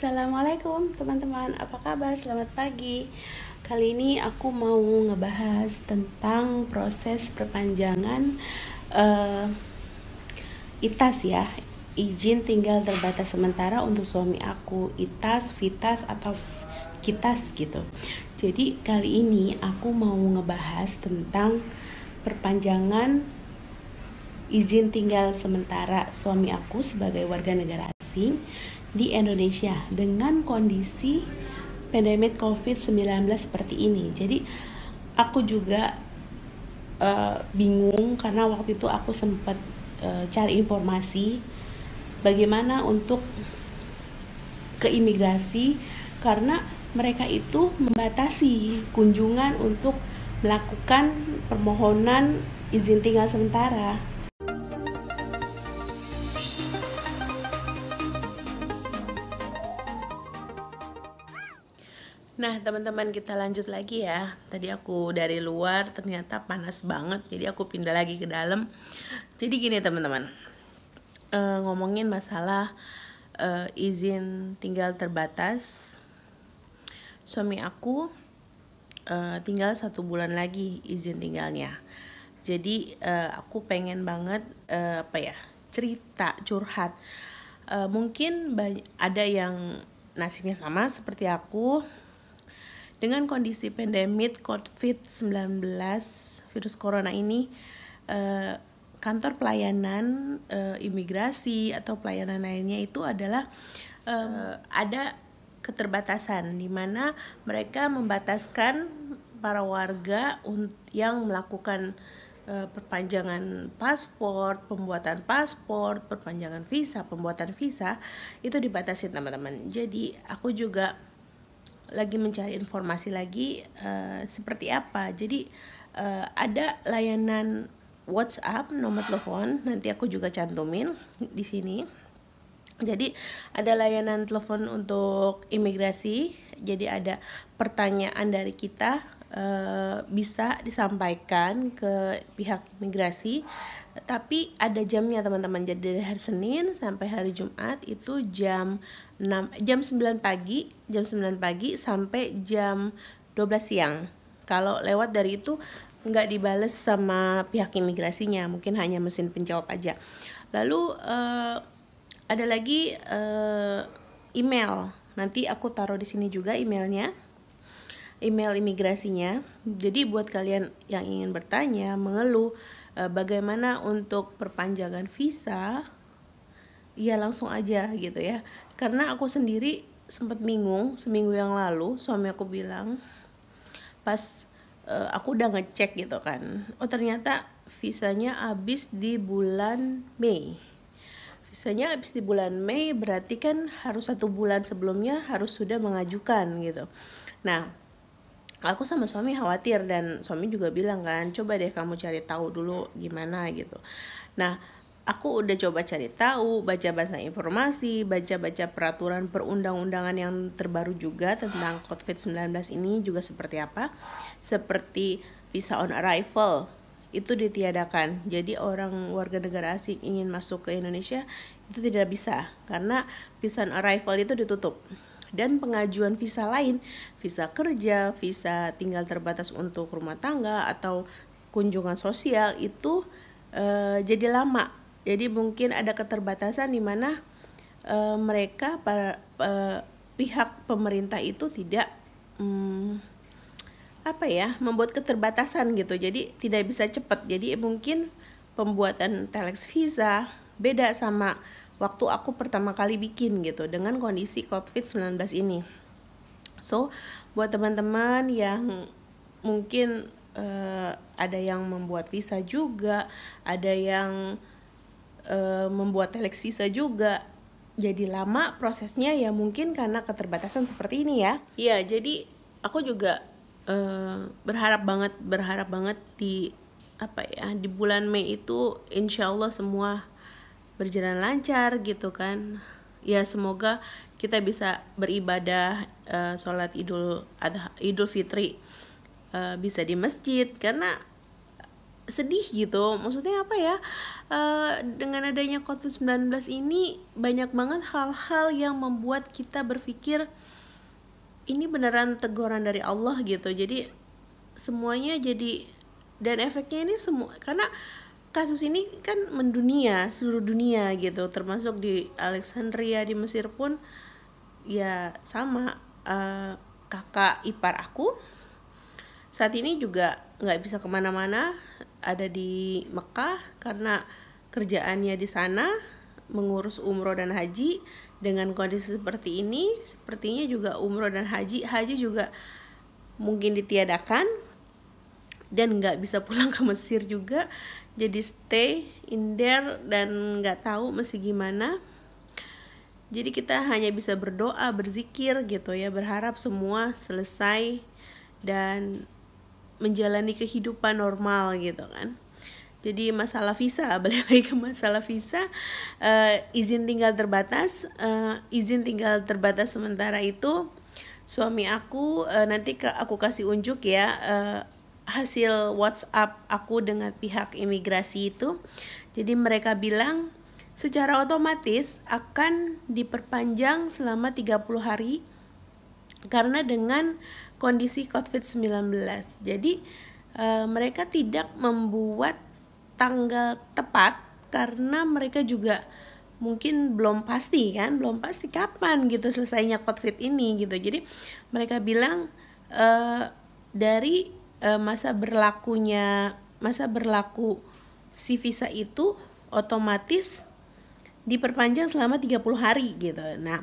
Assalamualaikum teman-teman, apa kabar? Selamat pagi. Kali ini aku mau ngebahas tentang proses perpanjangan uh, eh, ITAS ya, izin tinggal terbatas sementara untuk suami aku, ITAS, VITAS atau KITAS gitu. Jadi kali ini aku mau ngebahas tentang perpanjangan izin tinggal sementara suami aku sebagai warga negara asing di Indonesia dengan kondisi pandemi COVID-19 seperti ini. Jadi aku juga uh, bingung karena waktu itu aku sempat uh, eh, cari informasi bagaimana untuk keimigrasi karena mereka itu membatasi kunjungan untuk melakukan permohonan izin tinggal sementara Nah teman-teman kita lanjut lagi ya Tadi aku dari luar ternyata panas banget Jadi aku pindah lagi ke dalam Jadi gini teman-teman e, Ngomongin masalah e, izin tinggal terbatas Suami aku e, tinggal satu bulan lagi izin tinggalnya Jadi e, aku pengen banget e, apa ya cerita curhat e, Mungkin ada yang nasibnya sama seperti aku dengan kondisi pandemi COVID-19 virus corona ini eh, kantor pelayanan eh, imigrasi atau pelayanan lainnya itu adalah eh, ada keterbatasan di mana mereka membataskan para warga yang melakukan eh, perpanjangan paspor, pembuatan paspor, perpanjangan visa, pembuatan visa itu dibatasi teman-teman. Jadi aku juga lagi mencari informasi lagi uh, seperti apa. Jadi uh, ada layanan WhatsApp nomor telepon nanti aku juga cantumin di sini. Jadi ada layanan telepon untuk imigrasi. Jadi ada pertanyaan dari kita uh, bisa disampaikan ke pihak imigrasi. Tapi ada jamnya teman-teman. Jadi dari hari Senin sampai hari Jumat itu jam 6 jam 9 pagi, jam 9 pagi sampai jam 12 siang. Kalau lewat dari itu nggak dibales sama pihak imigrasinya, mungkin hanya mesin penjawab aja. Lalu uh, ada lagi uh, email. Nanti aku taruh di sini juga emailnya. Email imigrasinya. Jadi buat kalian yang ingin bertanya, mengeluh uh, bagaimana untuk perpanjangan visa, ya langsung aja gitu ya karena aku sendiri sempat bingung seminggu yang lalu suami aku bilang pas uh, aku udah ngecek gitu kan oh ternyata visanya habis di bulan Mei visanya habis di bulan Mei berarti kan harus satu bulan sebelumnya harus sudah mengajukan gitu nah aku sama suami khawatir dan suami juga bilang kan coba deh kamu cari tahu dulu gimana gitu nah aku udah coba cari tahu, baca baca informasi, baca-baca peraturan perundang-undangan yang terbaru juga tentang COVID-19 ini juga seperti apa? Seperti visa on arrival itu ditiadakan. Jadi orang warga negara asing ingin masuk ke Indonesia itu tidak bisa karena visa on arrival itu ditutup. Dan pengajuan visa lain, visa kerja, visa tinggal terbatas untuk rumah tangga atau kunjungan sosial itu Uh, jadi lama jadi mungkin ada keterbatasan di mana e, mereka para e, eh, pihak pemerintah itu tidak hmm, apa ya membuat keterbatasan gitu. Jadi tidak bisa cepat. Jadi mungkin pembuatan telex visa beda sama waktu aku pertama kali bikin gitu dengan kondisi COVID-19 ini. So, buat teman-teman yang mungkin uh, ada yang membuat visa juga, ada yang Eh, membuat telex visa juga jadi lama prosesnya ya mungkin karena keterbatasan seperti ini ya iya jadi aku juga e, berharap banget berharap banget di apa ya di bulan Mei itu insya Allah semua berjalan lancar gitu kan ya semoga kita bisa beribadah uh, sholat idul adha idul fitri uh, bisa di masjid karena sedih gitu maksudnya apa ya uh, dengan adanya COVID-19 ini banyak banget hal-hal yang membuat kita berpikir ini beneran teguran dari Allah gitu jadi semuanya jadi dan efeknya ini semua karena kasus ini kan mendunia seluruh dunia gitu termasuk di Alexandria di Mesir pun ya sama uh, kakak ipar aku saat ini juga nggak bisa kemana-mana ada di Mekah karena kerjaannya di sana mengurus umroh dan haji dengan kondisi seperti ini sepertinya juga umroh dan haji haji juga mungkin ditiadakan dan nggak bisa pulang ke Mesir juga jadi stay in there dan nggak tahu mesti gimana jadi kita hanya bisa berdoa berzikir gitu ya berharap semua selesai dan menjalani kehidupan normal gitu kan jadi masalah visa balik lagi ke masalah visa uh, izin tinggal terbatas uh, izin tinggal terbatas sementara itu suami aku uh, nanti ke, aku kasih unjuk ya uh, hasil WhatsApp aku dengan pihak imigrasi itu jadi mereka bilang secara otomatis akan diperpanjang selama 30 hari karena dengan kondisi COVID-19. Jadi uh, mereka tidak membuat tanggal tepat karena mereka juga mungkin belum pasti kan, belum pasti kapan gitu selesainya COVID ini gitu. Jadi mereka bilang uh, dari uh, masa berlakunya masa berlaku si visa itu otomatis diperpanjang selama 30 hari gitu. Nah,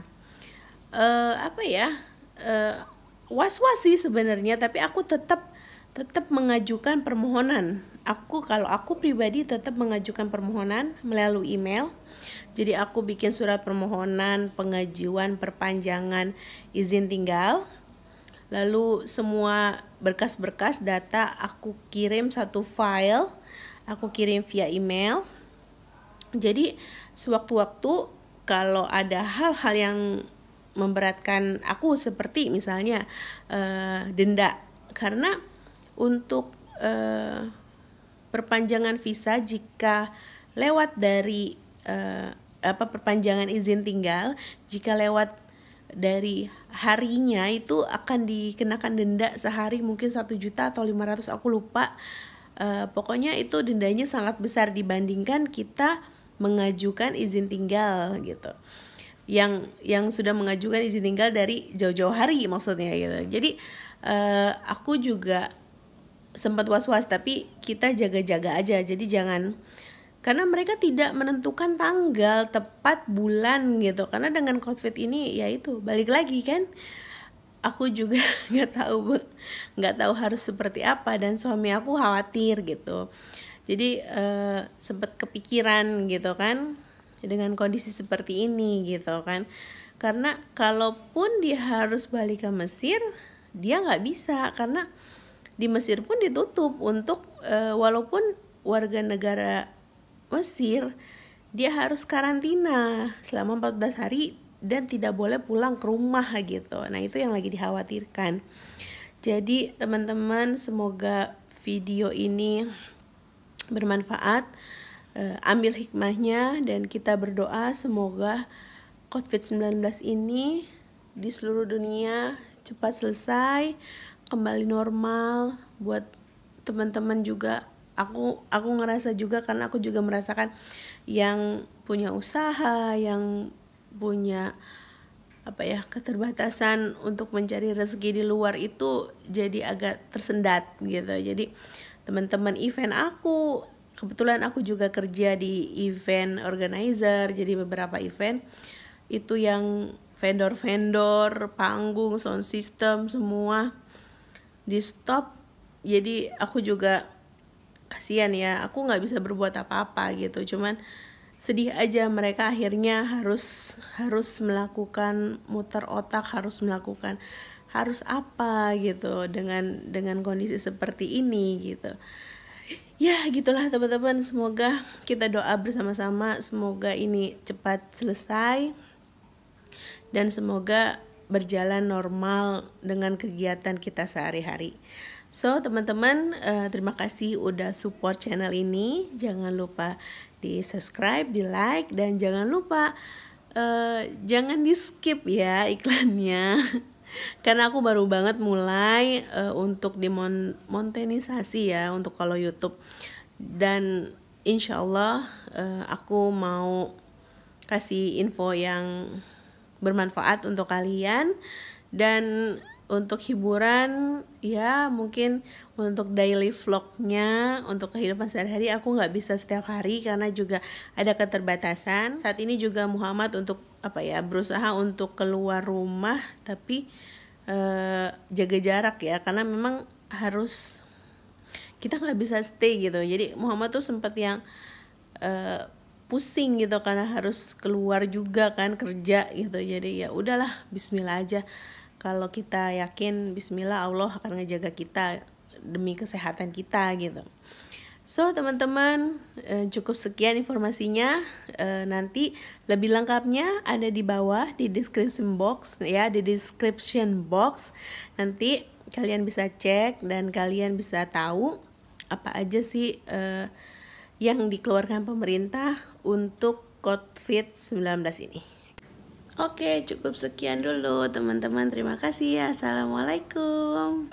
uh, apa ya? Uh, was-was sih sebenarnya tapi aku tetap tetap mengajukan permohonan. Aku kalau aku pribadi tetap mengajukan permohonan melalui email. Jadi aku bikin surat permohonan, pengajuan perpanjangan izin tinggal. Lalu semua berkas-berkas data aku kirim satu file, aku kirim via email. Jadi sewaktu-waktu kalau ada hal-hal yang memberatkan aku seperti misalnya uh, denda karena untuk uh, perpanjangan visa jika lewat dari uh, apa perpanjangan izin tinggal jika lewat dari harinya itu akan dikenakan denda sehari mungkin satu juta atau 500 aku lupa uh, pokoknya itu dendanya sangat besar dibandingkan kita mengajukan izin tinggal gitu yang yang sudah mengajukan izin tinggal dari jauh-jauh hari maksudnya gitu. Jadi uh, aku juga sempat was-was tapi kita jaga-jaga aja. Jadi jangan karena mereka tidak menentukan tanggal tepat bulan gitu. Karena dengan COVID ini ya itu balik lagi kan. Aku juga nggak tahu nggak tahu harus seperti apa dan suami aku khawatir gitu. Jadi uh, sempat kepikiran gitu kan dengan kondisi seperti ini gitu kan karena kalaupun dia harus balik ke Mesir dia nggak bisa karena di Mesir pun ditutup untuk e, walaupun warga negara Mesir dia harus karantina selama 14 hari dan tidak boleh pulang ke rumah gitu nah itu yang lagi dikhawatirkan jadi teman-teman semoga video ini bermanfaat uh, ambil hikmahnya dan kita berdoa semoga COVID-19 ini di seluruh dunia cepat selesai, kembali normal buat teman-teman juga. Aku aku ngerasa juga karena aku juga merasakan yang punya usaha, yang punya apa ya keterbatasan untuk mencari rezeki di luar itu jadi agak tersendat gitu jadi teman-teman event aku kebetulan aku juga kerja di event organizer jadi beberapa event itu yang vendor-vendor panggung sound system semua di stop jadi aku juga kasihan ya aku nggak bisa berbuat apa-apa gitu cuman sedih aja mereka akhirnya harus harus melakukan muter otak harus melakukan harus apa gitu dengan dengan kondisi seperti ini gitu ya gitulah teman-teman semoga kita doa bersama-sama semoga ini cepat selesai dan semoga berjalan normal dengan kegiatan kita sehari-hari so teman-teman uh, terima kasih udah support channel ini jangan lupa di subscribe di like dan jangan lupa uh, jangan di skip ya iklannya karena aku baru banget mulai uh, untuk demontenisasi ya untuk kalau YouTube dan insya Allah uh, aku mau kasih info yang bermanfaat untuk kalian dan untuk hiburan ya mungkin untuk daily vlognya untuk kehidupan sehari-hari aku nggak bisa setiap hari karena juga ada keterbatasan saat ini juga Muhammad untuk apa ya berusaha untuk keluar rumah tapi eh, jaga jarak ya karena memang harus kita nggak bisa stay gitu jadi Muhammad tuh sempat yang eh, pusing gitu karena harus keluar juga kan kerja gitu jadi ya udahlah Bismillah aja kalau kita yakin Bismillah Allah akan ngejaga kita demi kesehatan kita gitu So teman-teman eh, cukup sekian informasinya eh, nanti lebih lengkapnya ada di bawah di description box ya di description box nanti kalian bisa cek dan kalian bisa tahu apa aja sih eh, yang dikeluarkan pemerintah untuk COVID-19 ini. Oke cukup sekian dulu teman-teman terima kasih ya assalamualaikum.